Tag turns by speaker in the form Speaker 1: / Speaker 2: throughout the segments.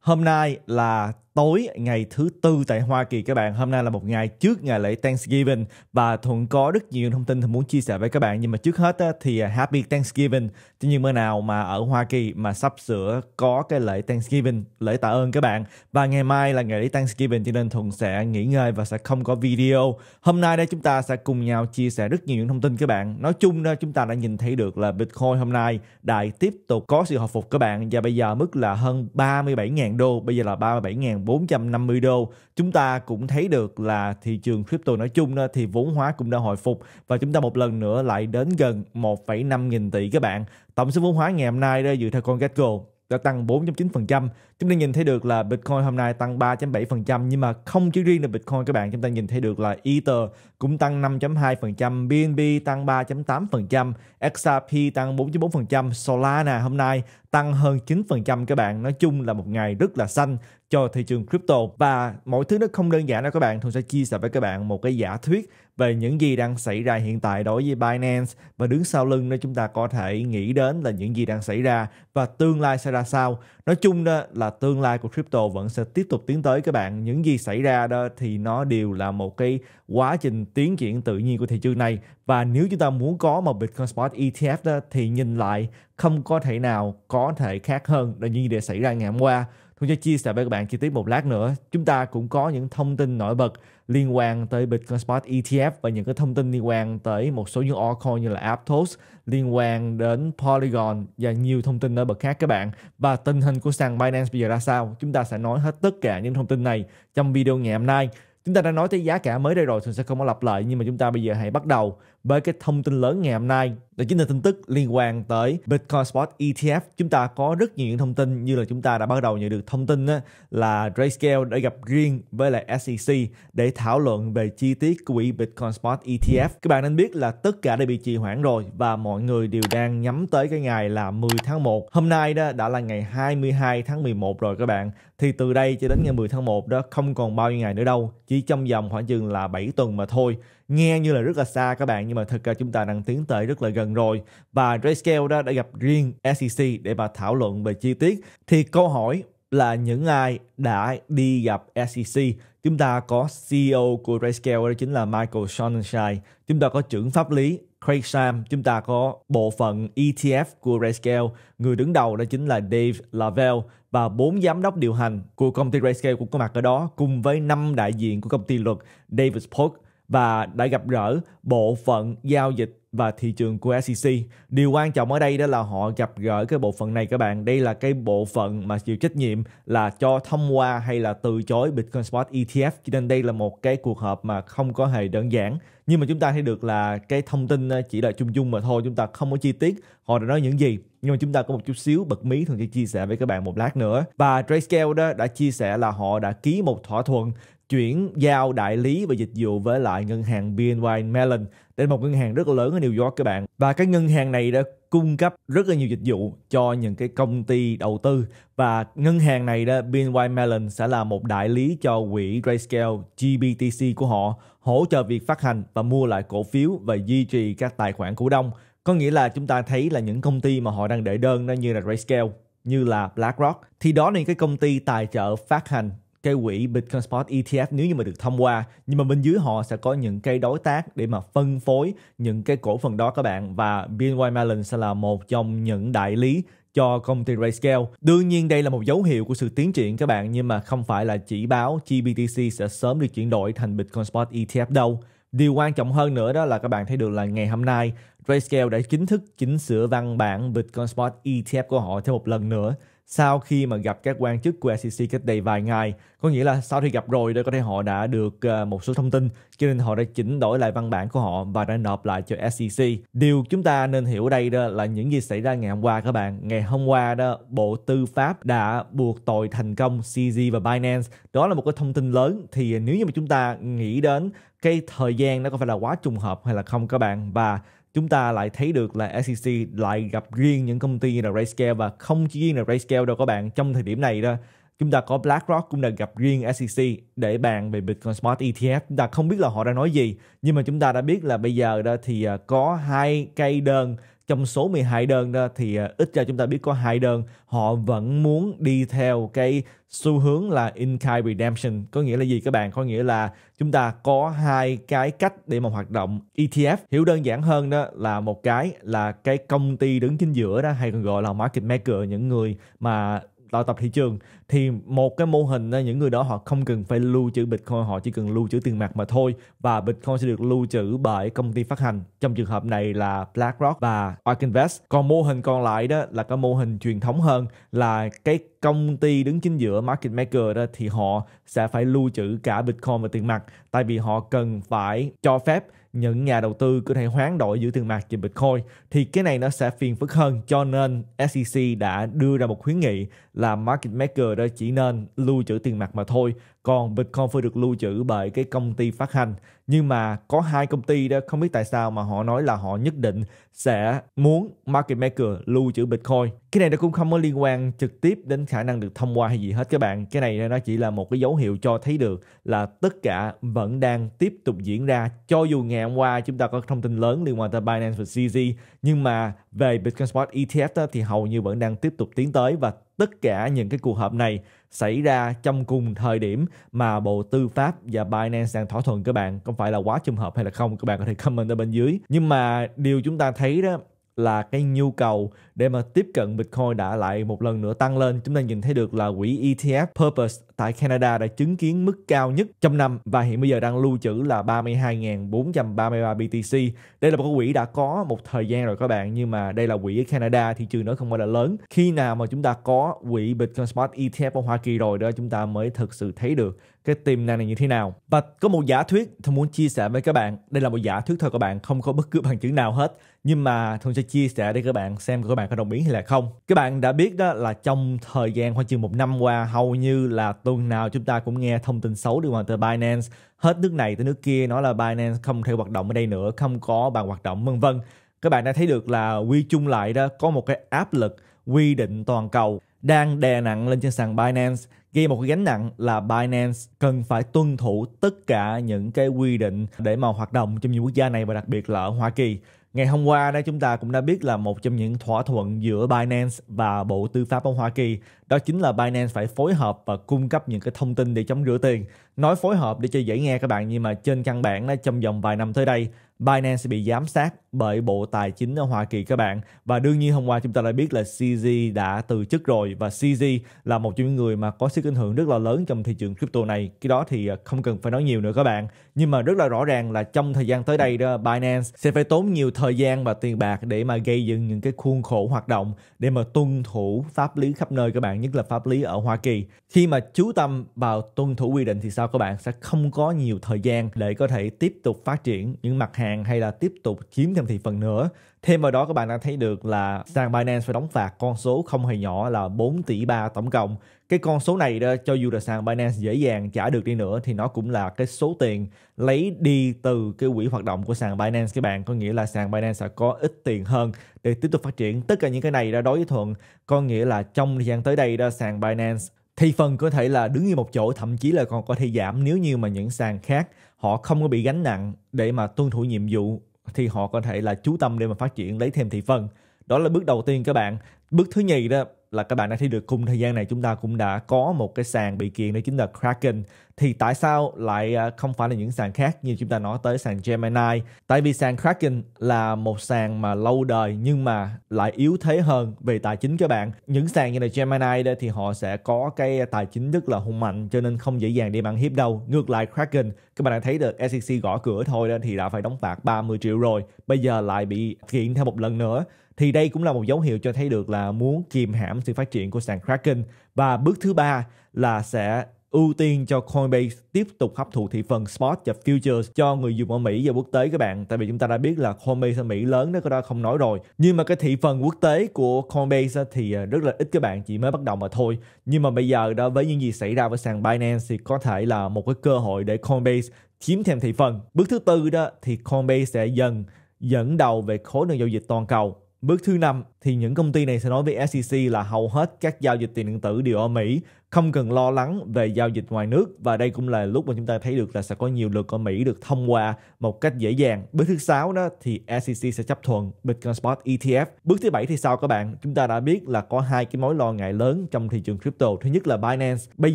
Speaker 1: Hôm nay là tối ngày thứ tư tại Hoa Kỳ các bạn. Hôm nay là một ngày trước ngày lễ Thanksgiving và Thuận có rất nhiều thông tin Thuận muốn chia sẻ với các bạn. Nhưng mà trước hết thì à, Happy Thanksgiving cho những bữa nào mà ở Hoa Kỳ mà sắp sửa có cái lễ Thanksgiving, lễ tạ ơn các bạn. Và ngày mai là ngày lễ Thanksgiving cho nên Thuận sẽ nghỉ ngơi và sẽ không có video. Hôm nay đây chúng ta sẽ cùng nhau chia sẻ rất nhiều những thông tin các bạn. Nói chung đó chúng ta đã nhìn thấy được là Bitcoin hôm nay đại tiếp tục có sự hồi phục các bạn và bây giờ mức là hơn 37.000 100.000 đô, bây giờ là 37.450 đô. Chúng ta cũng thấy được là thị trường crypto nói chung đó, thì vốn hóa cũng đã hồi phục và chúng ta một lần nữa lại đến gần 1,5 nghìn tỷ các bạn. Tổng số vốn hóa ngày hôm nay đó dựa theo con Gecko đã tăng 4.9%. Chúng ta nhìn thấy được là Bitcoin hôm nay tăng 3.7% nhưng mà không chỉ riêng là Bitcoin các bạn, chúng ta nhìn thấy được là Ether cũng tăng 5.2%, BNB tăng 3.8%, XRP tăng 4.4%, Solana hôm nay tăng hơn 9% các bạn. Nói chung là một ngày rất là xanh cho thị trường crypto và mọi thứ nó không đơn giản đâu các bạn. Thường sẽ chia sẻ với các bạn một cái giả thuyết về những gì đang xảy ra hiện tại đối với Binance và đứng sau lưng đó chúng ta có thể nghĩ đến là những gì đang xảy ra và tương lai sẽ ra sao nói chung đó là tương lai của crypto vẫn sẽ tiếp tục tiến tới các bạn những gì xảy ra đó thì nó đều là một cái quá trình tiến triển tự nhiên của thị trường này và nếu chúng ta muốn có một Bitcoin Spot ETF đó thì nhìn lại không có thể nào có thể khác hơn là những gì đã xảy ra ngày hôm qua Tôi sẽ chia sẻ với các bạn chi tiết một lát nữa. Chúng ta cũng có những thông tin nổi bật liên quan tới Bitcoin Spot ETF và những cái thông tin liên quan tới một số những altcoin như là Aptos, liên quan đến Polygon và nhiều thông tin nổi bậc khác các bạn. Và tình hình của sàn Binance bây giờ ra sao? Chúng ta sẽ nói hết tất cả những thông tin này trong video ngày hôm nay. Chúng ta đã nói tới giá cả mới đây rồi, thì sẽ không có lặp lại nhưng mà chúng ta bây giờ hãy bắt đầu với cái thông tin lớn ngày hôm nay đó chính là tin tức liên quan tới Bitcoin Spot ETF. Chúng ta có rất nhiều những thông tin như là chúng ta đã bắt đầu nhận được thông tin là Grayscale đã gặp riêng với lại SEC để thảo luận về chi tiết quỹ Bitcoin Spot ETF. Các bạn nên biết là tất cả đã bị trì hoãn rồi và mọi người đều đang nhắm tới cái ngày là 10 tháng 1. Hôm nay đó đã là ngày 22 tháng 11 rồi các bạn. Thì từ đây cho đến ngày 10 tháng 1 đó không còn bao nhiêu ngày nữa đâu, chỉ trong vòng khoảng chừng là 7 tuần mà thôi nghe như là rất là xa các bạn nhưng mà thực ra chúng ta đang tiến tới rất là gần rồi và Grayscale đó đã gặp riêng SEC để mà thảo luận về chi tiết thì câu hỏi là những ai đã đi gặp SEC chúng ta có CEO của Grayscale đó chính là Michael Sonnenschein chúng ta có trưởng pháp lý Craig Sam, chúng ta có bộ phận ETF của Grayscale, người đứng đầu đó chính là Dave Lavelle và bốn giám đốc điều hành của công ty Grayscale cũng có mặt ở đó cùng với năm đại diện của công ty luật David Polk và đã gặp gỡ bộ phận giao dịch và thị trường của SEC. Điều quan trọng ở đây đó là họ gặp gỡ cái bộ phận này các bạn. Đây là cái bộ phận mà chịu trách nhiệm là cho thông qua hay là từ chối Bitcoin Spot ETF. Cho nên đây là một cái cuộc họp mà không có hề đơn giản. Nhưng mà chúng ta thấy được là cái thông tin ờ, chỉ là chung chung mà thôi. Chúng ta không có chi tiết họ đã nói những gì. Nhưng mà chúng ta có một chút xíu bật mí thường sẽ chia sẻ với các bạn một lát nữa. Và Grayscale đó đã chia sẻ là họ đã ký một thỏa thuận chuyển giao đại lý và dịch vụ với lại ngân hàng BNY Mellon đến một ngân hàng rất là lớn ở New York các bạn. Và cái ngân hàng này đã cung cấp rất là nhiều dịch vụ cho những cái công ty đầu tư và ngân hàng này đó BNY Mellon sẽ là một đại lý cho quỹ Grayscale GBTC của họ hỗ trợ việc phát hành và mua lại cổ phiếu và duy trì các tài khoản cổ đông có nghĩa là chúng ta thấy là những công ty mà họ đang để đơn đó như là Grayscale như là BlackRock thì đó là những cái công ty tài trợ phát hành cái quỹ Bitcoin Spot ETF nếu như mà được thông qua nhưng mà bên dưới họ sẽ có những cái đối tác để mà phân phối những cái cổ phần đó các bạn và BNY Mellon sẽ là một trong những đại lý cho công ty Rayscale. Đương nhiên đây là một dấu hiệu của sự tiến triển các bạn nhưng mà không phải là chỉ báo GBTC sẽ sớm được chuyển đổi thành Bitcoin Spot ETF đâu. Điều quan trọng hơn nữa đó là các bạn thấy được là ngày hôm nay Grayscale đã chính thức chỉnh sửa văn bản Bitcoin Spot ETF của họ thêm một lần nữa sau khi mà gặp các quan chức của SEC cách đây vài ngày. Có nghĩa là sau khi gặp rồi để có thể họ đã được ờ, một số thông tin cho nên họ đã chỉnh đổi lại văn bản của họ và đã nộp lại cho SEC. Điều chúng ta nên hiểu đây đó là những gì xảy ra ngày hôm qua các bạn. Ngày hôm qua đó Bộ Tư pháp đã buộc tội thành công CZ và Binance. Đó là một cái thông tin lớn thì nếu như mà chúng ta nghĩ đến cái thời gian nó có phải là quá trùng hợp hay là không các bạn và chúng ta lại thấy được là SEC lại gặp riêng những công ty như là Rayscale và không chỉ riêng là Rayscale đâu các bạn trong thời điểm này đó chúng ta có BlackRock cũng đã gặp riêng SEC để bàn về Bitcoin smart ETF chúng ta không biết là họ đã nói gì nhưng mà chúng ta đã biết là bây giờ đó thì à, có hai cây đơn trong số 12 đơn đó thì à, ít ra chúng ta biết có hai đơn họ vẫn muốn đi theo cái xu hướng là in kind redemption có nghĩa là gì các bạn có nghĩa là chúng ta có hai cái cách để mà hoạt động ETF hiểu đơn giản hơn đó là một cái là cái công ty đứng chính giữa đó hay còn gọi là market maker những người mà tạo tập thị trường thì một cái mô hình là những người đó họ không cần phải lưu trữ Bitcoin họ chỉ cần lưu trữ tiền mặt mà thôi và Bitcoin sẽ được lưu trữ bởi công ty phát hành trong trường hợp này là BlackRock và ARK Invest còn mô hình còn lại đó là cái mô hình truyền thống hơn là cái công ty đứng chính giữa market maker đó thì họ sẽ phải lưu trữ cả Bitcoin và tiền mặt tại vì họ cần phải cho phép những nhà đầu tư có thể hoán đổi giữa tiền mặt và Bitcoin thì cái này nó sẽ phiền phức hơn cho nên SEC đã đưa ra một khuyến nghị là market maker đó chỉ nên lưu trữ tiền mặt mà thôi còn bitcoin phải được lưu trữ bởi cái công ty phát hành nhưng mà có hai công ty đó không biết tại sao mà họ nói là họ nhất định sẽ muốn market maker lưu trữ bitcoin cái này nó cũng không có liên quan trực tiếp đến khả năng được thông qua hay gì hết các bạn cái này nó chỉ là một cái dấu hiệu cho thấy được là tất cả vẫn đang tiếp tục diễn ra cho dù ngày hôm qua chúng ta có thông tin lớn liên quan tới Binance và CZ nhưng mà về Bitcoin Spot ETF đó, thì hầu như vẫn đang tiếp tục tiến tới và tất cả những cái cuộc họp này xảy ra trong cùng thời điểm mà Bộ Tư pháp và Binance đang thỏa thuận các bạn. Không phải là quá trùng hợp hay là không, các bạn có thể comment ở bên dưới. Nhưng mà điều chúng ta thấy đó là cái nhu cầu để mà tiếp cận Bitcoin đã lại một lần nữa tăng lên. Chúng ta nhìn thấy được là quỹ ETF Purpose tại Canada đã chứng kiến mức cao nhất trong năm và hiện bây giờ đang lưu trữ là 32.433 BTC. Đây là một quỹ đã có một thời gian rồi các bạn nhưng mà đây là quỹ ở Canada thị trường nó không phải là lớn. Khi nào mà chúng ta có quỹ Bitcoin Spot ETF ở Hoa Kỳ rồi đó chúng ta mới thực sự thấy được cái tiềm năng này như thế nào. Và có một giả thuyết tôi muốn chia sẻ với các bạn. Đây là một giả thuyết thôi các bạn, không có bất cứ bằng chứng nào hết nhưng mà thường sẽ chia sẻ để các bạn xem các bạn có đồng ý hay là không các bạn đã biết đó là trong thời gian khoảng chừng một năm qua hầu như là tuần nào chúng ta cũng nghe thông tin xấu liên mà từ Binance hết nước này tới nước kia nói là Binance không thể hoạt động ở đây nữa không có bàn hoạt động vân vân các bạn đã thấy được là quy chung lại đó có một cái áp lực quy định toàn cầu đang đè nặng lên trên sàn Binance gây một cái gánh nặng là Binance cần phải tuân thủ tất cả những cái quy định để mà hoạt động trong những quốc gia này và đặc biệt là ở Hoa Kỳ Ngày hôm qua đó chúng ta cũng đã biết là một trong những thỏa thuận giữa Binance và Bộ Tư pháp ở Hoa Kỳ đó chính là Binance phải phối hợp và cung cấp những cái thông tin để chống rửa tiền. Nói phối hợp để cho dễ nghe các bạn nhưng mà trên căn bản đó trong vòng vài năm tới đây Binance sẽ bị giám sát bởi Bộ Tài chính ở Hoa Kỳ các bạn. Và đương nhiên hôm qua chúng ta đã biết là CZ đã từ chức rồi và CZ là một trong những người mà có sức ảnh hưởng rất là lớn trong thị trường crypto này. Cái đó thì à, không cần phải nói nhiều nữa các bạn. Nhưng mà rất là rõ ràng là trong thời gian tới đây đó, Binance sẽ phải tốn nhiều thời gian và tiền bạc để mà gây dựng những cái khuôn khổ hoạt động để mà tuân thủ pháp lý khắp nơi các bạn, nhất là pháp lý ở Hoa Kỳ. Khi mà chú tâm vào tuân thủ quy định thì sao các bạn sẽ không có nhiều thời gian để có thể tiếp tục phát triển những mặt hàng hay là tiếp tục chiếm thêm thị phần nữa. Thêm vào đó các bạn đã thấy được là sàn Binance phải đóng phạt con số không hề nhỏ là 4 tỷ 3 tổng cộng. Cái con số này đó cho dù là sàn Binance dễ dàng trả được đi nữa thì nó cũng là cái số tiền lấy đi từ cái quỹ hoạt động của sàn Binance các bạn. Có nghĩa là sàn Binance sẽ có ít tiền hơn để tiếp tục phát triển. Tất cả những cái này đã đối với Thuận có nghĩa là trong thời gian tới đây đó sàn Binance thì phần có thể là đứng như một chỗ thậm chí là còn có thể giảm nếu như mà những sàn khác họ không có bị gánh nặng để mà tuân thủ nhiệm vụ thì họ có thể là chú tâm để mà phát triển lấy thêm thị phần đó là bước đầu tiên các bạn bước thứ nhì đó là các bạn đã thấy được cùng thời gian này chúng ta cũng đã có một cái sàn bị kiện đó chính là Kraken thì tại sao lại à, không phải là những sàn khác như chúng ta nói tới sàn Gemini tại vì sàn Kraken là một sàn mà lâu đời nhưng mà lại yếu thế hơn về tài chính các bạn những sàn như là Gemini đây thì họ sẽ có cái tài chính rất là hùng mạnh cho nên không dễ dàng đi bằng hiếp đâu ngược lại Kraken các bạn đã thấy được SEC gõ cửa thôi đó thì đã phải đóng phạt 30 triệu rồi bây giờ lại bị kiện thêm một lần nữa thì đây cũng là một dấu hiệu cho thấy được là muốn kìm hãm sự phát triển của sàn Kraken và bước thứ ba là sẽ ưu tiên cho Coinbase tiếp tục hấp thụ thị phần spot và futures cho người dùng ở Mỹ và quốc tế các bạn tại vì chúng ta đã biết là Coinbase ở Mỹ lớn đó có đó không nói rồi nhưng mà cái thị phần quốc tế của Coinbase thì à, rất là ít các bạn chỉ mới bắt đầu mà thôi nhưng mà bây giờ đó với những gì xảy ra với sàn Binance thì có thể là một cái cơ hội để Coinbase chiếm thêm thị phần bước thứ tư đó thì Coinbase sẽ dần dẫn đầu về khối lượng giao dịch toàn cầu Bước thứ năm thì những công ty này sẽ nói với SEC là hầu hết các giao dịch tiền điện tử đều ở Mỹ, không cần lo lắng về giao dịch ngoài nước và đây cũng là lúc mà chúng ta thấy được là sẽ có nhiều luật ở Mỹ được thông qua một cách dễ dàng. Bước thứ sáu đó thì SEC sẽ chấp thuận Bitcoin Spot ETF. Bước thứ bảy thì sao các bạn? Chúng ta đã biết là có hai cái mối lo ngại lớn trong thị trường crypto. Thứ nhất là Binance. Bây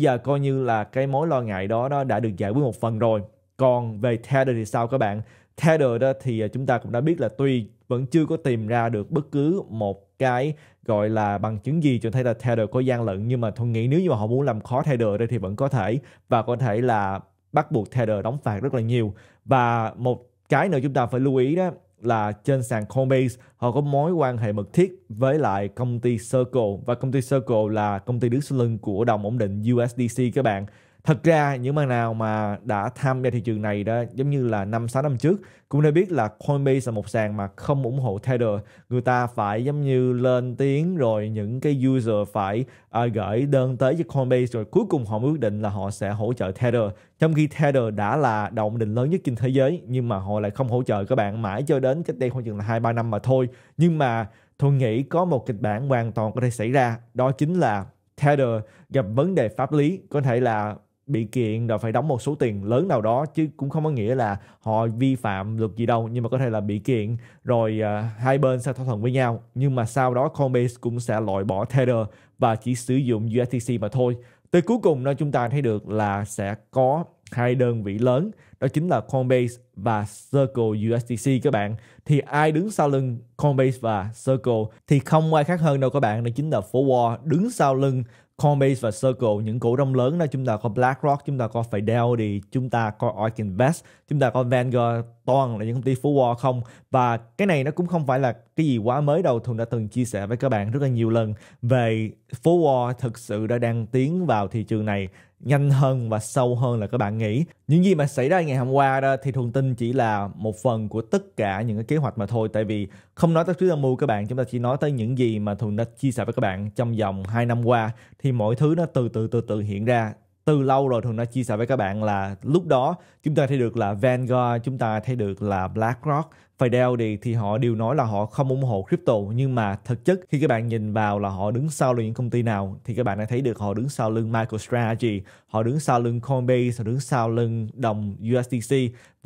Speaker 1: giờ coi như là cái mối lo ngại đó, đó đã được giải quyết một phần rồi. Còn về Tether thì sao các bạn? Tether đó thì à, chúng ta cũng đã biết là tuy vẫn chưa có tìm ra được bất cứ một cái gọi là bằng chứng gì cho thấy là tether có gian lận nhưng mà tôi nghĩ nếu như mà họ muốn làm khó tether đây thì vẫn có thể và có thể là bắt buộc tether đóng phạt rất là nhiều và một cái nữa chúng ta phải lưu ý đó là trên sàn Coinbase họ có mối quan hệ mật thiết với lại công ty Circle và công ty Circle là công ty đứng sau lưng của đồng ổn định USDC các bạn thật ra những bạn nào mà đã tham gia thị trường này đó giống như là năm sáu năm trước cũng đã biết là Coinbase là một sàn mà không ủng hộ Tether người ta phải giống như lên tiếng rồi những cái user phải uh, gửi đơn tới cho Coinbase rồi cuối cùng họ mới quyết định là họ sẽ hỗ trợ Tether trong khi Tether đã là đồng định lớn nhất trên thế giới nhưng mà họ lại không hỗ trợ các bạn mãi cho đến cách đây khoảng chừng là hai ba năm mà thôi nhưng mà tôi nghĩ có một kịch bản hoàn toàn có thể xảy ra đó chính là Tether gặp vấn đề pháp lý có thể là bị kiện rồi phải đóng một số tiền lớn nào đó chứ cũng không có nghĩa là họ vi phạm luật gì đâu nhưng mà có thể là bị kiện rồi uh, hai bên sẽ thỏa thuận với nhau nhưng mà sau đó Coinbase cũng sẽ loại bỏ Tether và chỉ sử dụng USDC mà thôi tới cuối cùng nơi chúng ta thấy được là sẽ có hai đơn vị lớn đó chính là Coinbase và Circle USDC các bạn thì ai đứng sau lưng Coinbase và Circle thì không ai khác hơn đâu các bạn đó chính là Forward đứng sau lưng Coinbase và Circle những cổ đông lớn đó chúng ta có BlackRock chúng ta có Fidelity chúng ta có Ark Invest chúng ta có Vanguard toàn là những công ty phố Wall không và cái này nó cũng không phải là cái gì quá mới đâu Thuận đã từng chia sẻ với các bạn rất là nhiều lần về phố Wall thực sự đã đang tiến vào thị trường này nhanh hơn và sâu hơn là các bạn nghĩ những gì mà xảy ra ngày hôm qua đó thì thuần tin chỉ là một phần của tất cả những cái kế hoạch mà thôi tại vì không nói tới trí âm mưu các bạn chúng ta chỉ nói tới những gì mà thuần đã chia sẻ với các bạn trong vòng 2 năm qua thì mọi thứ nó từ từ từ từ hiện ra từ lâu rồi thường đã chia sẻ với các bạn là lúc đó chúng ta thấy được là Vanguard, chúng ta thấy được là BlackRock, Fidelity thì họ đều nói là họ không ủng hộ crypto nhưng mà thực chất khi các bạn nhìn vào là họ đứng sau lưng những công ty nào thì các bạn đã thấy được họ đứng sau lưng MicroStrategy, họ đứng sau lưng Coinbase, họ đứng sau lưng đồng USDC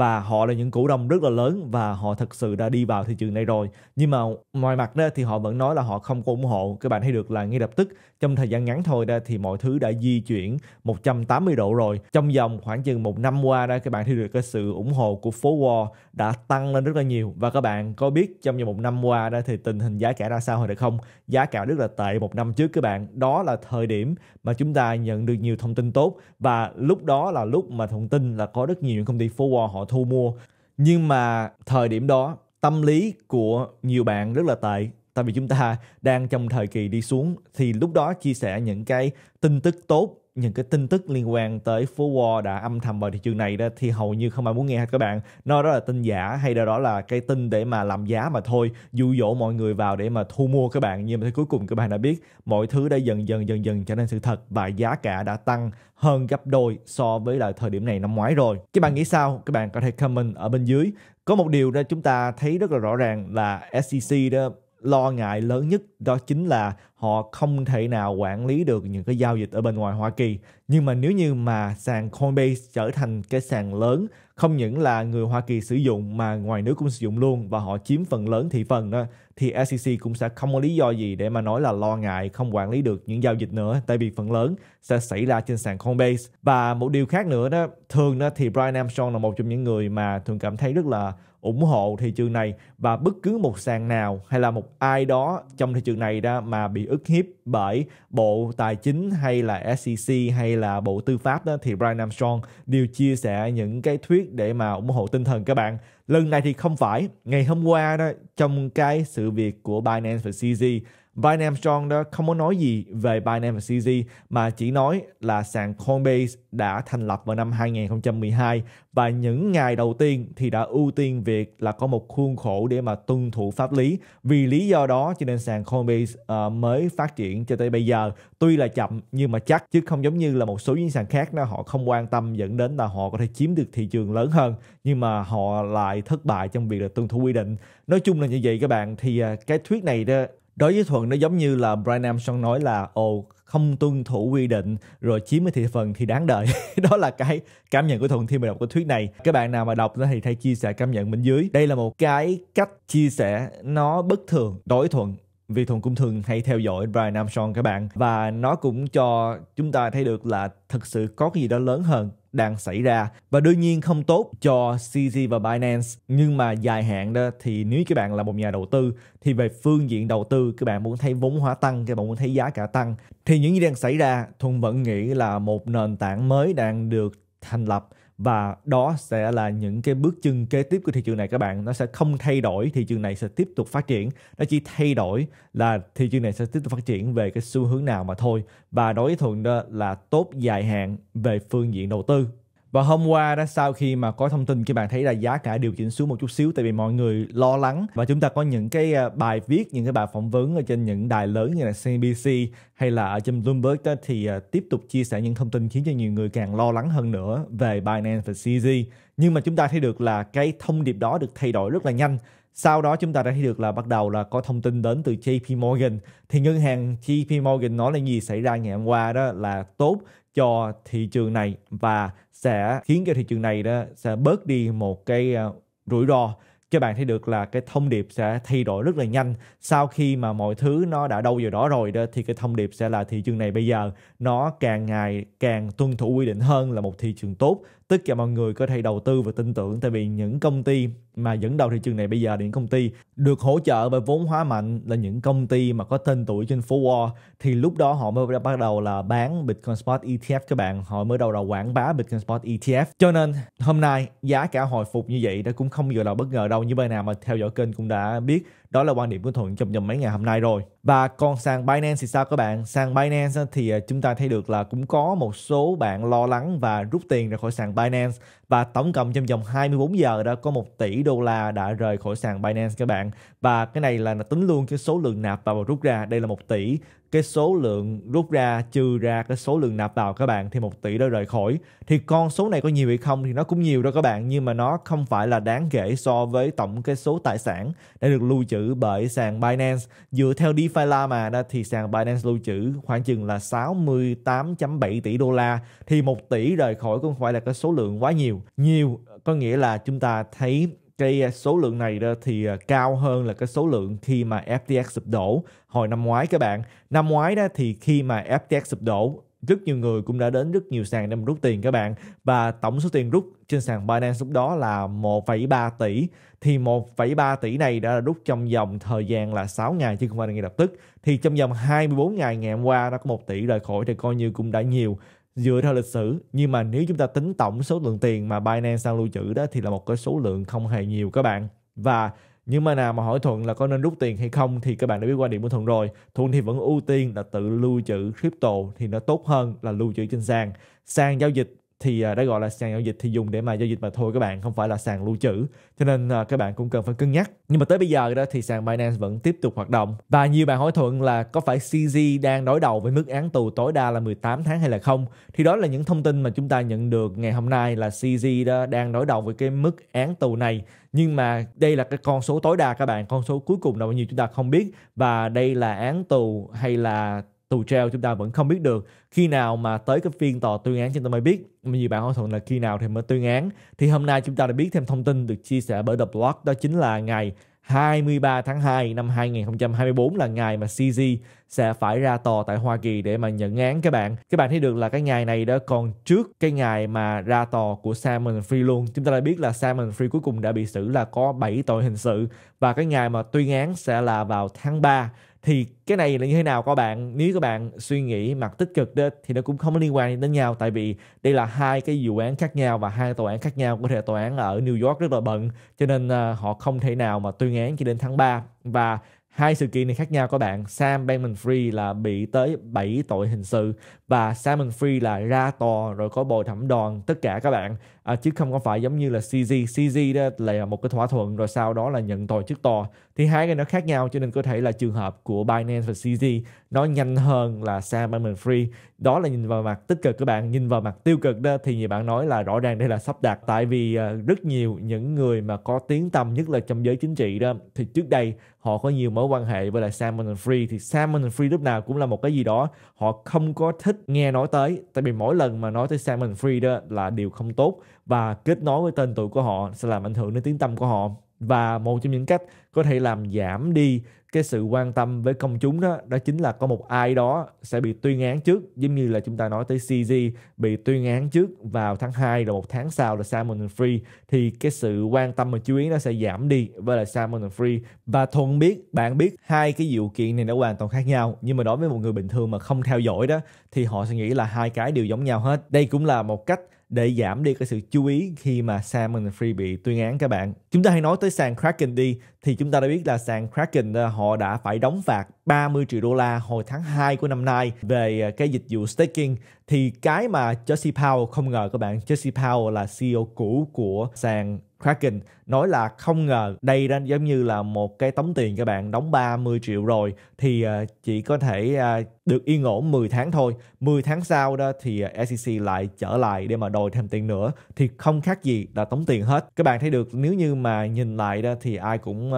Speaker 1: và họ là những cổ đông rất là lớn và họ thật sự đã đi vào thị trường này rồi nhưng mà ngoài mặt đó thì họ vẫn nói là họ không có ủng hộ các bạn thấy được là ngay lập tức trong thời gian ngắn thôi đó thì mọi thứ đã di chuyển 180 độ rồi trong vòng khoảng chừng một năm qua đó các bạn thấy được cái sự ủng hộ của phố Wall đã tăng lên rất là nhiều và các bạn có biết trong vòng một năm qua đó thì tình hình giá cả ra sao rồi được không giá cả rất là tệ một năm trước các bạn đó là thời điểm mà chúng ta nhận được nhiều thông tin tốt và lúc đó là lúc mà thông tin là có rất nhiều những công ty phố Wall họ thu mua nhưng mà thời điểm đó tâm lý của nhiều bạn rất là tệ tại vì chúng ta đang trong thời kỳ đi xuống thì lúc đó chia sẻ những cái tin tức tốt những cái tin tức liên quan tới phố Wall đã âm thầm vào thị trường này đó thì hầu như không ai muốn nghe các bạn. Nó đó là tin giả hay đó, đó là cái tin để mà làm giá mà thôi, dụ dỗ mọi người vào để mà thu mua các bạn. Nhưng mà cuối cùng các bạn đã biết mọi thứ đã dần dần dần dần trở nên sự thật và giá cả đã tăng hơn gấp đôi so với là thời điểm này năm ngoái rồi. Các bạn nghĩ sao? Các bạn có thể comment ở bên dưới. Có một điều đó chúng ta thấy rất là rõ ràng là SEC đó lo ngại lớn nhất đó chính là họ không thể nào quản lý được những cái giao dịch ở bên ngoài Hoa Kỳ. Nhưng mà nếu như mà sàn Coinbase trở thành cái sàn lớn, không những là người Hoa Kỳ sử dụng mà ngoài nước cũng sử dụng luôn và họ chiếm phần lớn thị phần đó, thì SEC cũng sẽ không có lý do gì để mà nói là lo ngại không quản lý được những giao dịch nữa tại vì phần lớn sẽ xảy ra trên sàn Coinbase. Và một điều khác nữa đó, thường đó thì Brian Armstrong là một trong những người mà thường cảm thấy rất là ủng hộ thị trường này và bất cứ một sàn nào hay là một ai đó trong thị trường trường này đó mà bị ức hiếp bởi Bộ Tài chính hay là SEC hay là Bộ Tư pháp đó thì Brian Armstrong đều chia sẻ những cái thuyết để mà ủng hộ tinh thần các bạn. Lần này thì không phải, ngày hôm qua đó trong cái sự việc của Binance và CZ Binance Stronger không có nói gì về Binance và CZ mà chỉ nói là sàn Coinbase đã thành lập vào năm 2012 và những ngày đầu tiên thì đã ưu tiên việc là có một khuôn khổ để mà tuân thủ pháp lý. Vì lý do đó cho nên sàn Coinbase uh, mới phát triển cho tới bây giờ. Tuy là chậm nhưng mà chắc chứ không giống như là một số những sàn khác nó họ không quan tâm dẫn đến là họ có thể chiếm được thị trường lớn hơn nhưng mà họ lại thất bại trong việc là tuân thủ quy định. Nói chung là như vậy các bạn thì uh, cái thuyết này đó đối với thuận nó giống như là brian armstrong nói là ồ không tuân thủ quy định rồi chiếm cái thị phần thì đáng đời đó là cái cảm nhận của thuận khi mà đọc cái thuyết này các bạn nào mà đọc nó thì hãy chia sẻ cảm nhận bên dưới đây là một cái cách chia sẻ nó bất thường đối thuận vì thuận cũng thường hay theo dõi Brian Armstrong các bạn và nó cũng cho chúng ta thấy được là thực sự có cái gì đó lớn hơn đang xảy ra và đương nhiên không tốt cho CZ và Binance nhưng mà dài hạn đó thì nếu các bạn là một nhà đầu tư thì về phương diện đầu tư các bạn muốn thấy vốn hóa tăng các bạn muốn thấy giá cả tăng thì những gì đang xảy ra Thuận vẫn nghĩ là một nền tảng mới đang được thành lập và đó sẽ là những cái bước chân kế tiếp của thị trường này các bạn nó sẽ không thay đổi thị trường này sẽ tiếp tục phát triển nó chỉ thay đổi là thị trường này sẽ tiếp tục phát triển về cái xu hướng nào mà thôi và đối với thuận đó là tốt dài hạn về phương diện đầu tư và hôm qua đó sau khi mà có thông tin các bạn thấy là giá cả điều chỉnh xuống một chút xíu tại vì mọi người lo lắng và chúng ta có những cái ờ, bài viết những cái bài phỏng vấn ở trên những đài lớn như là CNBC hay là ở trên Bloomberg đó thì ờ, tiếp tục chia sẻ những thông tin khiến cho nhiều người càng lo lắng hơn nữa về Binance và CZ nhưng mà chúng ta thấy được là cái thông điệp đó được thay đổi rất là nhanh sau đó chúng ta đã thấy được là bắt đầu là có thông tin đến từ JP Morgan thì ngân hàng JP Morgan nói là gì xảy ra ngày hôm qua đó là tốt cho thị trường này và sẽ khiến cho thị trường này đó sẽ bớt đi một cái ờ, rủi ro cho bạn thấy được là cái thông điệp sẽ thay đổi rất là nhanh sau khi mà mọi thứ nó đã đâu vào đó rồi đó thì cái thông điệp sẽ là thị trường này bây giờ nó càng ngày càng tuân thủ quy định hơn là một thị trường tốt tất cả mọi người có thể đầu tư và tin tưởng tại vì những công ty mà dẫn đầu thị trường này bây giờ những công ty được hỗ trợ bởi vốn hóa mạnh là những công ty mà có tên tuổi trên phố Wall thì lúc đó họ mới bắt đầu là bán Bitcoin Spot ETF các bạn họ mới đầu là quảng bá Bitcoin Spot ETF cho nên hôm nay giá cả hồi phục như vậy đã cũng không vừa là bất ngờ đâu như bên nào mà theo dõi kênh cũng đã biết đó là quan điểm của thuận trong vòng mấy ngày hôm nay rồi và còn sàn binance thì sao các bạn sàn binance thì à, chúng ta thấy được là cũng có một số bạn lo lắng và rút tiền ra khỏi sàn binance và tổng cộng trong vòng 24 giờ đã có 1 tỷ đô la đã rời khỏi sàn binance các bạn và cái này là tính luôn cái số lượng nạp và rút ra đây là 1 tỷ cái số lượng rút ra trừ ra cái số lượng nạp vào các bạn thì một tỷ đã rời khỏi thì con số này có nhiều hay không thì nó cũng nhiều đó các bạn nhưng mà nó không phải là đáng kể so với tổng cái số tài sản đã được lưu trữ bởi sàn Binance dựa theo DeFi Llama đó thì sàn Binance lưu trữ khoảng chừng là 68.7 tỷ đô la thì một tỷ rời khỏi cũng không phải là cái số lượng quá nhiều nhiều có nghĩa là chúng ta thấy cái số lượng này đó thì à, cao hơn là cái số lượng khi mà FTX sụp đổ hồi năm ngoái các bạn. Năm ngoái đó thì khi mà FTX sụp đổ rất nhiều người cũng đã đến rất nhiều sàn để rút tiền các bạn và tổng số tiền rút trên sàn Binance lúc đó là 1,3 tỷ thì 1,3 tỷ này đã rút trong vòng thời gian là 6 ngày chứ không phải là ngay lập tức thì trong vòng 24 ngày ngày hôm qua đã có 1 tỷ rời khỏi thì coi như cũng đã nhiều dựa theo lịch sử nhưng mà nếu chúng ta tính tổng số lượng tiền mà Binance đang lưu trữ đó thì là một cái số lượng không hề nhiều các bạn và nhưng mà nào mà hỏi thuận là có nên rút tiền hay không thì các bạn đã biết quan điểm của thuận rồi thuận thì vẫn ưu tiên là tự lưu trữ crypto thì nó tốt hơn là lưu trữ trên sàn sàn giao dịch thì à, đã gọi là sàn giao dịch thì dùng để mà giao dịch mà thôi các bạn không phải là sàn lưu trữ cho nên à, các bạn cũng cần phải cân nhắc nhưng mà tới bây giờ đó thì sàn Binance vẫn tiếp tục hoạt động và nhiều bạn hỏi thuận là có phải CZ đang đối đầu với mức án tù tối đa là 18 tháng hay là không thì đó là những thông tin mà chúng ta nhận được ngày hôm nay là CZ đó đang đối đầu với cái mức án tù này nhưng mà đây là cái con số tối đa các bạn con số cuối cùng là bao nhiêu chúng ta không biết và đây là án tù hay là tù treo chúng ta vẫn không biết được khi nào mà tới cái phiên tòa tuyên án chúng ta mới biết mà nhiều bạn hỏi thuận là khi nào thì mới tuyên án thì hôm nay chúng ta đã biết thêm thông tin được chia sẻ bởi The Block đó chính là ngày 23 tháng 2 năm 2024 là ngày mà CZ sẽ phải ra tòa tại Hoa Kỳ để mà nhận án các bạn. Các bạn thấy được là cái ngày này đó còn trước cái ngày mà ra tòa của Salmon Free luôn. Chúng ta đã biết là Salmon Free cuối cùng đã bị xử là có 7 tội hình sự và cái ngày mà tuyên án sẽ là vào tháng 3 thì cái này là như thế nào các bạn nếu các bạn suy nghĩ mặt tích cực đó thì nó cũng không liên quan đến nhau tại vì đây là hai cái vụ án khác nhau và hai tòa án khác nhau có thể tòa án ở New York rất là bận cho nên uh, họ không thể nào mà tuyên án cho đến tháng 3 và hai sự kiện này khác nhau các bạn Sam Bankman Free là bị tới 7 tội hình sự và Sam Bankman Free là ra tòa rồi có bồi thẩm đoàn tất cả các bạn à, chứ không có phải giống như là CZ CZ đó là một cái thỏa thuận rồi sau đó là nhận tội trước tòa thì hai cái nó khác nhau cho nên có thể là trường hợp của Binance và CZ nó nhanh hơn là Sam Bankman Free đó là nhìn vào mặt tích cực các bạn nhìn vào mặt tiêu cực đó thì như bạn nói là rõ ràng đây là sắp đạt tại vì à, rất nhiều những người mà có tiếng tầm nhất là trong giới chính trị đó thì trước đây họ có nhiều mối quan hệ với lại Sam Salmon Free thì Sam Salmon Free lúc nào cũng là một cái gì đó họ không có thích nghe nói tới tại vì mỗi lần mà nói tới Sam Salmon Free đó là điều không tốt và kết nối với tên tuổi của họ sẽ làm ảnh hưởng đến tiếng tâm của họ và một trong những cách có thể làm giảm đi cái sự quan tâm với công chúng đó đó chính là có một ai đó sẽ bị tuyên án trước giống như là chúng ta nói tới CG bị tuyên án trước vào tháng 2 rồi một tháng sau là Simon and Free thì cái sự quan tâm và chú ý nó sẽ giảm đi với là Simon and Free và Thuận biết bạn biết hai cái vụ kiện này nó hoàn toàn khác nhau nhưng mà đối với một người bình thường mà không theo dõi đó thì họ sẽ nghĩ là hai cái đều giống nhau hết đây cũng là một cách để giảm đi cái sự chú ý khi mà Salmon Free bị tuyên án các bạn. Chúng ta hay nói tới sàn Kraken đi thì chúng ta đã biết là sàn Kraken ờ, họ đã phải đóng phạt 30 triệu đô la hồi tháng 2 của năm nay về ờ, cái dịch vụ staking thì cái mà Jesse Powell không ngờ các bạn, Jesse Powell là CEO cũ của sàn Kraken nói là không ngờ đây đó giống như là một cái tấm tiền các bạn đóng 30 triệu rồi thì ờ, chỉ có thể ờ, được yên ổn 10 tháng thôi. 10 tháng sau đó thì ờ, SEC lại trở lại để mà đòi thêm tiền nữa thì không khác gì là tống tiền hết. Các bạn thấy được nếu như mà nhìn lại đó thì ai cũng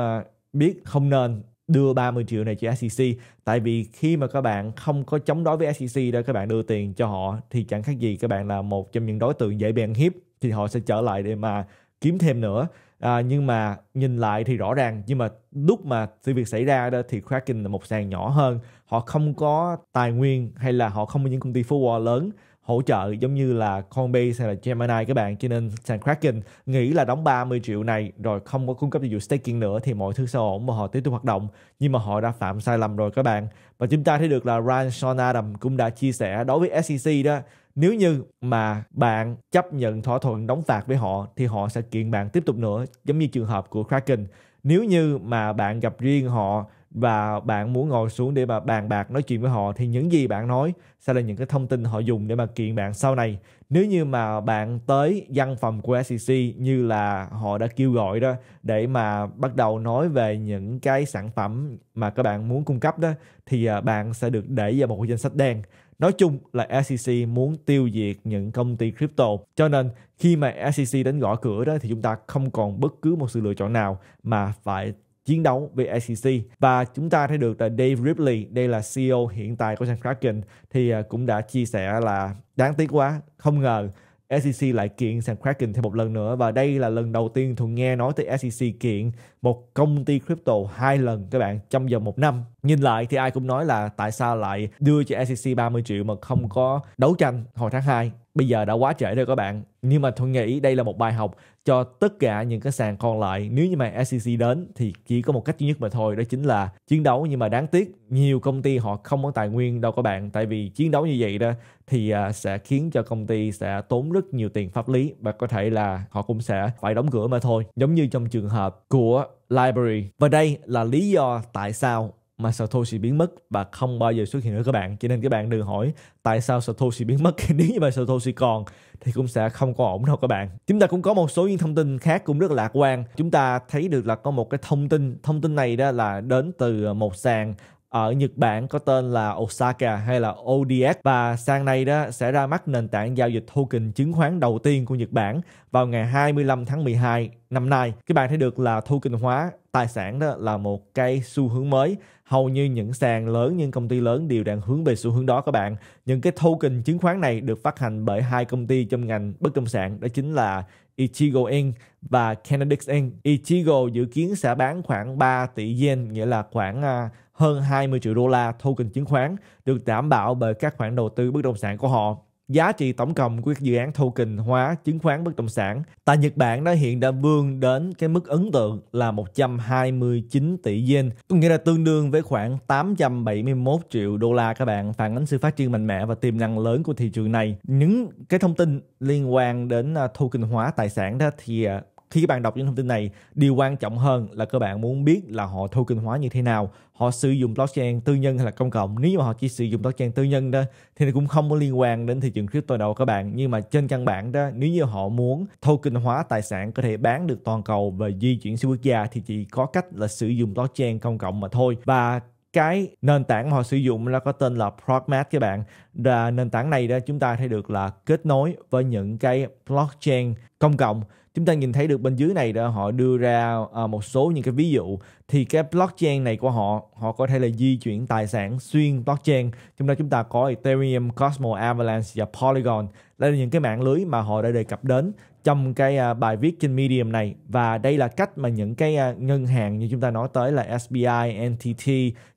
Speaker 1: biết không nên đưa 30 triệu này cho SEC tại vì khi mà các bạn không có chống đối với SEC đó các bạn đưa tiền cho họ thì chẳng khác gì các bạn là một trong những đối tượng dễ bị ăn hiếp thì họ sẽ trở lại để mà kiếm thêm nữa à, nhưng mà nhìn lại thì rõ ràng nhưng mà lúc mà sự việc xảy ra đó thì Kraken là một sàn nhỏ hơn họ không có tài nguyên hay là họ không có những công ty forward lớn hỗ trợ giống như là Coinbase hay là Gemini các bạn cho nên sàn Kraken nghĩ là đóng 30 triệu này rồi không có cung cấp dịch vụ staking nữa thì mọi thứ sẽ ổn và họ tiếp tục hoạt động nhưng mà họ đã phạm sai lầm rồi các bạn và chúng ta thấy được là Ryan Sean Adam cũng đã chia sẻ đối với SEC đó nếu như mà bạn chấp nhận thỏa thuận đóng phạt với họ thì họ sẽ kiện bạn tiếp tục nữa giống như trường hợp của Kraken nếu như mà bạn gặp riêng họ và bạn muốn ngồi xuống để mà bàn bạc nói chuyện với họ thì những gì bạn nói sẽ là những cái thông tin họ dùng để mà kiện bạn sau này nếu như mà bạn tới văn phòng của SEC như là họ đã kêu gọi đó để mà bắt đầu nói về những cái sản phẩm mà các bạn muốn cung cấp đó thì à, bạn sẽ được để vào một danh sách đen Nói chung là SEC muốn tiêu diệt những công ty crypto. Cho nên khi mà SEC đến gõ cửa đó thì chúng ta không còn bất cứ một sự lựa chọn nào mà phải chiến đấu với SEC và chúng ta thấy được là Dave Ripley đây là CEO hiện tại của SandCracken thì à, cũng đã chia sẻ là đáng tiếc quá không ngờ SEC lại kiện SandCracken thêm một lần nữa và đây là lần đầu tiên Thuận nghe nói tới SEC kiện một công ty crypto hai lần các bạn trong vòng một năm nhìn lại thì ai cũng nói là tại sao lại đưa cho SEC 30 triệu mà không có đấu tranh hồi tháng 2 bây giờ đã quá trễ rồi các bạn nhưng mà tôi nghĩ đây là một bài học cho tất cả những cái sàn còn lại nếu như mà SEC đến thì chỉ có một cách duy nhất mà thôi đó chính là chiến đấu nhưng mà đáng tiếc nhiều công ty họ không có tài nguyên đâu các bạn tại vì chiến đấu như vậy đó thì à, sẽ khiến cho công ty sẽ tốn rất nhiều tiền pháp lý và có thể là họ cũng sẽ phải đóng cửa mà thôi giống như trong trường hợp của library và đây là lý do tại sao mà Satoshi biến mất và không bao giờ xuất hiện nữa các bạn. Cho nên các bạn đừng hỏi tại sao Satoshi biến mất. Nếu như mà Satoshi còn thì cũng sẽ không có ổn đâu các bạn. Chúng ta cũng có một số những thông tin khác cũng rất lạc quan. Chúng ta thấy được là có một cái thông tin, thông tin này đó là đến từ một sàn ở Nhật Bản có tên là Osaka hay là ODX và sang này đó sẽ ra mắt nền tảng giao dịch token chứng khoán đầu tiên của Nhật Bản vào ngày 25 tháng 12 năm nay. Các bạn thấy được là token hóa tài sản đó là một cái xu hướng mới hầu như những sàn lớn những công ty lớn đều đang hướng về xu hướng đó các bạn những cái token chứng khoán này được phát hành bởi hai công ty trong ngành bất động sản đó chính là Ichigo Inc và Canadix Inc. Ichigo dự kiến sẽ bán khoảng 3 tỷ yen nghĩa là khoảng à, hơn 20 triệu đô la token chứng khoán được đảm bảo bởi các khoản đầu tư bất động sản của họ. Giá trị tổng cộng của các dự án token hóa chứng khoán bất động sản tại Nhật Bản đã hiện đã vươn đến cái mức ấn tượng là 129 tỷ yen, có nghĩa là tương đương với khoảng 871 triệu đô la các bạn, phản ánh sự phát triển mạnh mẽ và tiềm năng lớn của thị trường này. Những cái thông tin liên quan đến à, token hóa tài sản đó thì à, khi các bạn đọc những thông tin này điều quan trọng hơn là các bạn muốn biết là họ token hóa như thế nào họ sử dụng blockchain tư nhân hay là công cộng nếu mà họ chỉ sử dụng blockchain tư nhân đó thì cũng không có liên quan đến thị trường crypto đâu các bạn nhưng mà trên căn bản đó nếu như họ muốn token hóa tài sản có thể bán được toàn cầu và di chuyển xuyên quốc gia thì chỉ có cách là sử dụng blockchain công cộng mà thôi và cái nền tảng mà họ sử dụng là có tên là Progmat các bạn và nền tảng này đó chúng ta thấy được là kết nối với những cái blockchain công cộng chúng ta nhìn thấy được bên dưới này đã họ đưa ra uh, một số những cái ví dụ thì cái blockchain này của họ họ có thể là di chuyển tài sản xuyên blockchain chúng ta chúng ta có Ethereum, Cosmos, Avalanche và Polygon đây là những cái mạng lưới mà họ đã đề cập đến trong cái uh, bài viết trên Medium này và đây là cách mà những cái uh, ngân hàng như chúng ta nói tới là SBI, NTT,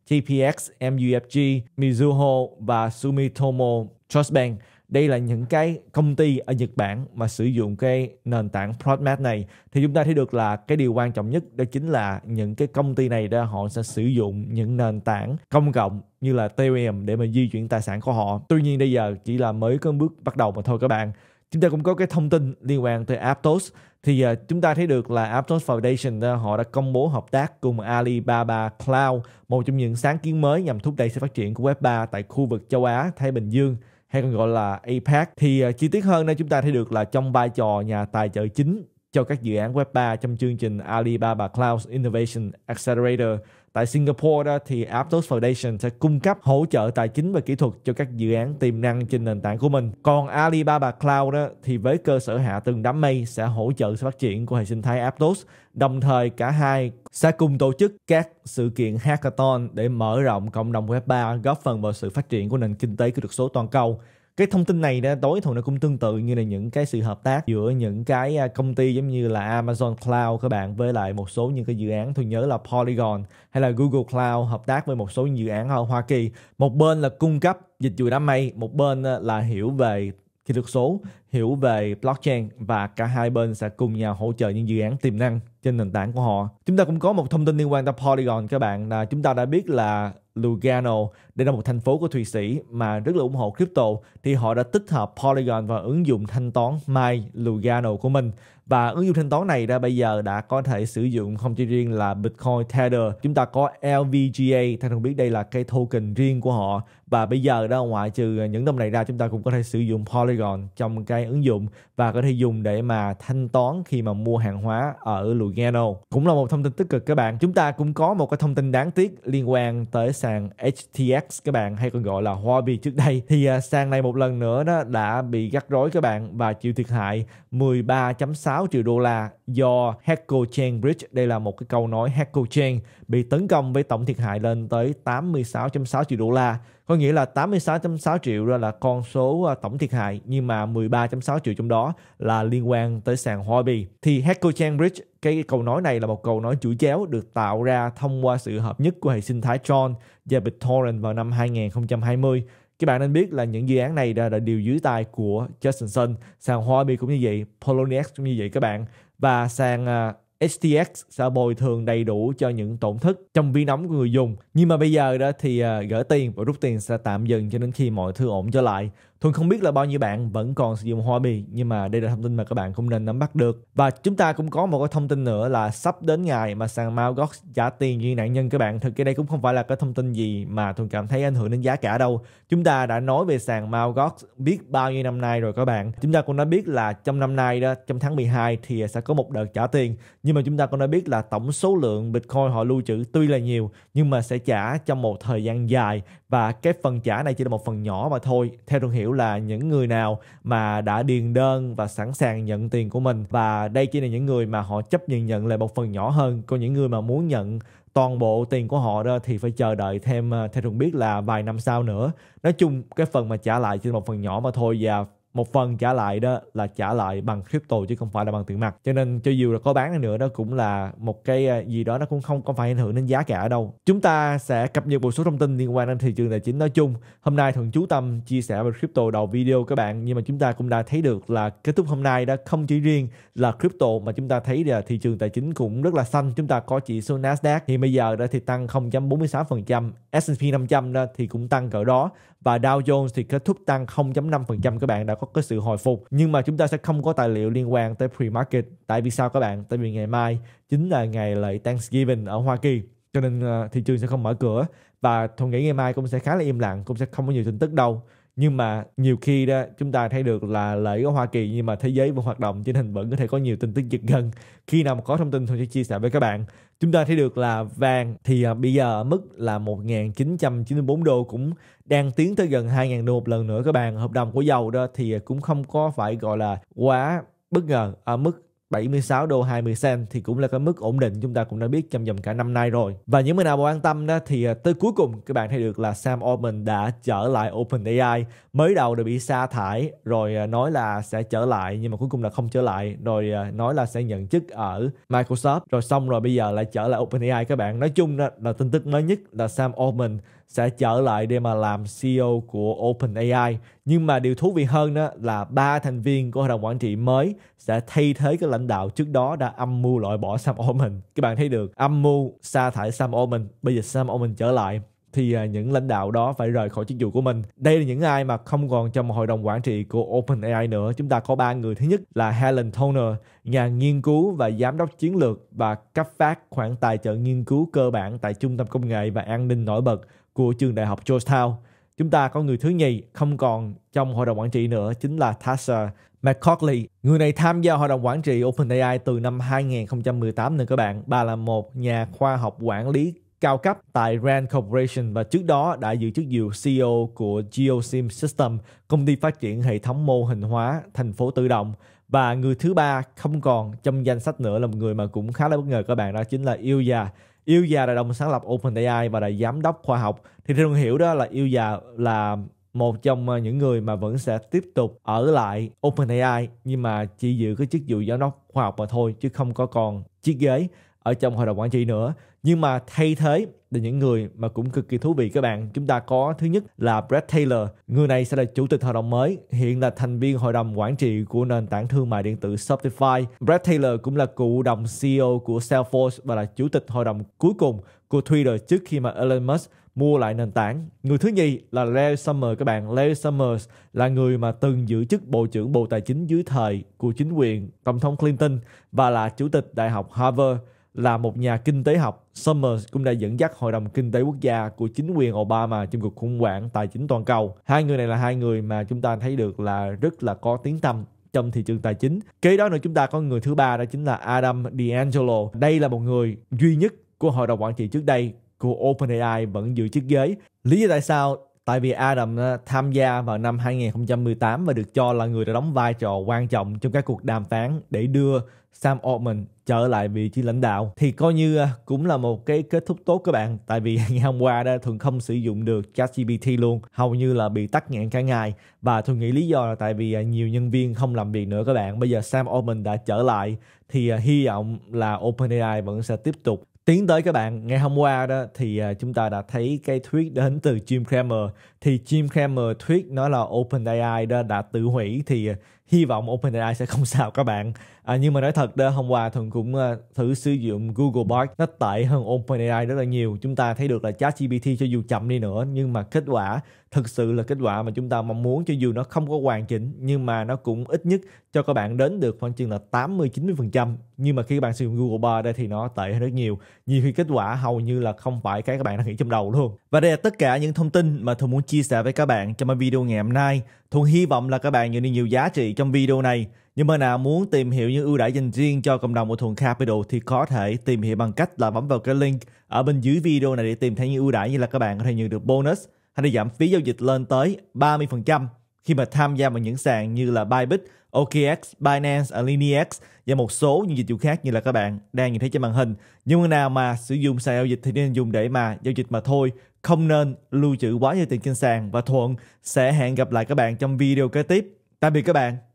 Speaker 1: TPX, MUFG, Mizuho và Sumitomo Trust Bank đây là những cái công ty ở Nhật Bản mà sử dụng cái nền tảng Prodmat này thì chúng ta thấy được là cái điều quan trọng nhất đó chính là những cái công ty này đó họ sẽ sử dụng những nền tảng công cộng như là Ethereum để mà di chuyển tài sản của họ. Tuy nhiên bây giờ chỉ là mới có bước bắt đầu mà thôi các bạn. Chúng ta cũng có cái thông tin liên quan tới Aptos thì uh, chúng ta thấy được là Aptos Foundation uh, họ đã công bố hợp tác cùng Alibaba Cloud, một trong những sáng kiến mới nhằm thúc đẩy sự phát triển của Web3 tại khu vực châu Á, Thái Bình Dương hay còn gọi là APEC thì uh, chi tiết hơn đây chúng ta thấy được là trong vai trò nhà tài trợ chính cho các dự án Web3 trong chương trình Alibaba Cloud Innovation Accelerator Tại Singapore đó thì Aptos Foundation sẽ cung cấp hỗ trợ tài chính và kỹ thuật cho các dự án tiềm năng trên nền tảng của mình. Còn Alibaba Cloud đó thì với cơ sở hạ tầng đám mây sẽ hỗ trợ sự phát triển của hệ sinh thái Aptos. Đồng thời cả hai sẽ cùng tổ chức các sự kiện hackathon để mở rộng cộng đồng Web3 góp phần vào sự phát triển của nền kinh tế kỹ thuật số toàn cầu cái thông tin này đó, tối thường nó cũng tương tự như là những cái sự hợp tác giữa những cái à, công ty giống như là Amazon Cloud các bạn với lại một số những cái dự án tôi nhớ là Polygon hay là Google Cloud hợp tác với một số dự án ở Hoa Kỳ một bên là cung cấp dịch vụ đám mây một bên à, là hiểu về kỹ thuật số hiểu về blockchain và cả hai bên sẽ cùng nhau hỗ trợ những dự án tiềm năng trên nền tảng của họ. Chúng ta cũng có một thông tin liên quan tới Polygon các bạn là chúng ta đã biết là Lugano, đây là một thành phố của Thụy Sĩ mà rất là ủng hộ crypto thì họ đã tích hợp Polygon vào ứng dụng thanh toán My Lugano của mình và ứng dụng thanh toán này đã bây giờ đã có thể sử dụng không chỉ riêng là Bitcoin Tether, chúng ta có LVGA, ta không biết đây là cái token riêng của họ và bây giờ đó ngoại trừ những đồng này ra chúng ta cũng có thể sử dụng Polygon trong cái trang ứng dụng và có thể dùng để mà thanh toán khi mà mua hàng hóa ở Lugano. Cũng là một thông tin tích cực các bạn. Chúng ta cũng có một cái thông tin đáng tiếc liên quan tới sàn HTX các bạn hay còn gọi là Huobi trước đây. Thì à, sàn này một lần nữa đó đã bị gắt rối các bạn và chịu thiệt hại 13.6 triệu đô la do Hacko Chain Bridge. Đây là một cái câu nói Hacko Chain bị tấn công với tổng thiệt hại lên tới 86.6 triệu đô la. Có nghĩa là 86.6 triệu đó là con số à, tổng thiệt hại nhưng mà 13.6 triệu trong đó là liên quan tới sàn Huobi. Thì Hackochan Bridge, cái câu nói này là một câu nói chuỗi chéo được tạo ra thông qua sự hợp nhất của hệ sinh thái Tron và BitTorrent vào năm 2020 các bạn nên biết là những dự án này đã, đã đều dưới tay của Justin Sun, sàn Huobi cũng như vậy, Poloniex cũng như vậy các bạn và sàn uh, STX sẽ bồi thường đầy đủ cho những tổn thất trong ví nóng của người dùng. Nhưng mà bây giờ đó thì ờ, gửi tiền và rút tiền sẽ tạm dừng cho đến khi mọi thứ ổn trở lại. Thuận không biết là bao nhiêu bạn vẫn còn sử dụng Huawei nhưng mà đây là thông tin mà các bạn cũng nên nắm bắt được. Và chúng ta cũng có một cái thông tin nữa là sắp đến ngày mà sàn Mt. trả tiền như nạn nhân các bạn. Thực cái đây cũng không phải là cái thông tin gì mà Thuận cảm thấy ảnh hưởng đến giá cả đâu. Chúng ta đã nói về sàn Mt. biết bao nhiêu năm nay rồi các bạn. Chúng ta cũng đã biết là trong năm nay đó, trong tháng 12 thì sẽ có một đợt trả tiền. Nhưng mà chúng ta cũng đã biết là tổng số lượng Bitcoin họ lưu trữ tuy là nhiều nhưng mà sẽ trả trong một thời gian dài và cái phần trả này chỉ là một phần nhỏ mà thôi. Theo Thuận hiểu là những người nào mà đã điền đơn và sẵn sàng nhận tiền của mình và đây chỉ là những người mà họ chấp nhận nhận lại một phần nhỏ hơn còn những người mà muốn nhận toàn bộ tiền của họ đó thì phải chờ đợi thêm ờ, theo thường biết là vài năm sau nữa nói chung cái phần mà trả lại chỉ là một phần nhỏ mà thôi và một phần trả lại đó là trả lại bằng crypto chứ không phải là bằng tiền mặt cho nên cho dù là có bán nữa đó cũng là một cái à, gì đó nó cũng không có phải ảnh hưởng đến giá cả đâu chúng ta sẽ cập nhật một số thông tin liên quan đến thị trường tài chính nói chung hôm nay thường chú tâm chia sẻ về crypto đầu video các bạn nhưng mà chúng ta cũng đã thấy được là kết thúc hôm nay đó không chỉ riêng là crypto mà chúng ta thấy là thị trường tài chính cũng rất là xanh chúng ta có chỉ số Nasdaq thì bây giờ đã thì tăng 0.46% S&P 500 đó thì cũng tăng cỡ đó và Dow Jones thì kết thúc tăng 0.5% các bạn đã có cái sự hồi phục nhưng mà chúng ta sẽ không có tài liệu liên quan tới pre-market tại vì sao các bạn tại vì ngày mai chính là ngày lễ Thanksgiving ở Hoa Kỳ cho nên ờ, thị trường sẽ không mở cửa và tôi nghĩ ngày mai cũng sẽ khá là im lặng cũng sẽ không có nhiều tin tức đâu nhưng mà nhiều khi đó chúng ta thấy được là lợi của Hoa Kỳ nhưng mà thế giới vẫn hoạt động trên hình vẫn có thể có nhiều tin tức giật gần khi nào mà có thông tin tôi sẽ chia sẻ với các bạn chúng ta thấy được là vàng thì à, bây giờ ở mức là 1.994 đô cũng đang tiến tới gần 2.000 đô một lần nữa các bạn. Hợp đồng của dầu đó thì cũng không có phải gọi là quá bất ngờ ở mức 76 đô 20 cent thì cũng là cái mức ổn định chúng ta cũng đã biết trong vòng cả năm nay rồi. Và những người nào quan tâm đó thì à, tới cuối cùng các bạn thấy được là Sam Altman đã trở lại OpenAI. Mới đầu đã bị sa thải rồi à, nói là sẽ trở lại nhưng mà cuối cùng là không trở lại rồi à, nói là sẽ nhận chức ở Microsoft rồi xong rồi bây giờ lại trở lại OpenAI các bạn. Nói chung đó là tin tức mới nhất là Sam Altman sẽ trở lại để mà làm CEO của OpenAI. Nhưng mà điều thú vị hơn đó là ba thành viên của hội đồng quản trị mới sẽ thay thế cái lãnh đạo trước đó đã âm mưu loại bỏ Sam Altman. Các bạn thấy được âm mưu sa thải Sam Altman, bây giờ Sam Altman trở lại thì à, những lãnh đạo đó phải rời khỏi chức vụ của mình. Đây là những ai mà không còn trong hội đồng quản trị của OpenAI nữa. Chúng ta có ba người. Thứ nhất là Helen Toner, nhà nghiên cứu và giám đốc chiến lược và cấp phát khoản tài trợ nghiên cứu cơ bản tại Trung tâm Công nghệ và An ninh nổi bật của trường đại học Georgetown. Chúng ta có người thứ nhì không còn trong hội đồng quản trị nữa chính là Tasha McCorley. Người này tham gia hội đồng quản trị OpenAI từ năm 2018 nữa các bạn. Bà là một nhà khoa học quản lý cao cấp tại Rand Corporation và trước đó đã giữ chức vụ CEO của GeoSim System, công ty phát triển hệ thống mô hình hóa thành phố tự động. Và người thứ ba không còn trong danh sách nữa là một người mà cũng khá là bất ngờ các bạn đó chính là Ilya. Ilya là đồng sáng lập OpenAI và là giám đốc khoa học. Thì theo hiểu đó là Ilya là một trong những người mà vẫn sẽ tiếp tục ở lại OpenAI nhưng mà chỉ giữ cái chức vụ giám đốc khoa học mà thôi chứ không có còn chiếc ghế ở trong hội đồng quản trị nữa nhưng mà thay thế là những người mà cũng cực kỳ thú vị các bạn chúng ta có thứ nhất là Brad Taylor người này sẽ là chủ tịch hội đồng mới hiện là thành viên hội đồng quản trị của nền tảng thương mại điện tử Shopify Brad Taylor cũng là cựu đồng CEO của Salesforce và là chủ tịch hội đồng cuối cùng của Twitter trước khi mà Elon Musk mua lại nền tảng. Người thứ nhì là Larry Summers các bạn. Larry Summers là người mà từng giữ chức Bộ trưởng Bộ Tài chính dưới thời của chính quyền Tổng thống Clinton và là Chủ tịch Đại học Harvard là một nhà kinh tế học, Summers cũng đã dẫn dắt Hội đồng Kinh tế Quốc gia của chính quyền Obama trong cuộc khủng hoảng tài chính toàn cầu. Hai người này là hai người mà chúng ta thấy được là rất là có tiếng tăm trong thị trường tài chính. Kế đó nữa chúng ta có người thứ ba đó chính là Adam D'Angelo. Đây là một người duy nhất của hội đồng quản trị trước đây của OpenAI vẫn giữ chức ghế. Lý do tại sao? Tại vì Adam ờ, tham gia vào năm 2018 và được cho là người đã đóng vai trò quan trọng trong các cuộc đàm phán để đưa Sam Altman trở lại vị trí lãnh đạo thì coi như à, cũng là một cái kết thúc tốt các bạn tại vì ngày hôm qua đó thường không sử dụng được ChatGPT luôn hầu như là bị tắt nghẽn cả ngày và tôi nghĩ lý do là tại vì à, nhiều nhân viên không làm việc nữa các bạn bây giờ Sam Altman đã trở lại thì à, hy vọng là OpenAI vẫn sẽ tiếp tục Tiến tới các bạn, ngày hôm qua đó thì chúng ta đã thấy cái thuyết đến từ Jim Cramer. Thì Jim Cramer thuyết nói là OpenAI đã tự hủy thì hy vọng OpenAI sẽ không sao các bạn à, nhưng mà nói thật đó hôm qua thuần cũng ờ, thử sử dụng Google Bard nó tệ hơn OpenAI rất là nhiều chúng ta thấy được là ChatGPT cho dù chậm đi nữa nhưng mà kết quả thực sự là kết quả mà chúng ta mong muốn cho dù nó không có hoàn chỉnh nhưng mà nó cũng ít nhất cho các bạn đến được khoảng chừng là 80 90% nhưng mà khi các bạn sử dụng Google Bard đây thì nó tệ hơn rất nhiều nhiều khi kết quả hầu như là không phải cái các bạn đang nghĩ trong đầu luôn và đây là tất cả những thông tin mà Thuận muốn chia sẻ với các bạn trong video ngày hôm nay Thuận hy vọng là các bạn nhận được nhiều giá trị trong video này nhưng mà nào muốn tìm hiểu những ưu đãi dành riêng cho cộng đồng của Thuận Capital thì có thể tìm hiểu bằng cách là bấm vào cái link ở bên dưới video này để tìm thấy những ưu đãi như là các bạn có thể nhận được bonus hay là giảm phí giao dịch lên tới 30% khi mà tham gia vào những sàn như là Bybit, OKX, Binance, Alinex và một số những dịch vụ khác như là các bạn đang nhìn thấy trên màn hình. Nhưng mà nào mà sử dụng sàn giao dịch thì nên dùng để mà giao dịch mà thôi, không nên lưu trữ quá nhiều tiền trên sàn và Thuận sẽ hẹn gặp lại các bạn trong video kế tiếp. Tạm biệt các bạn.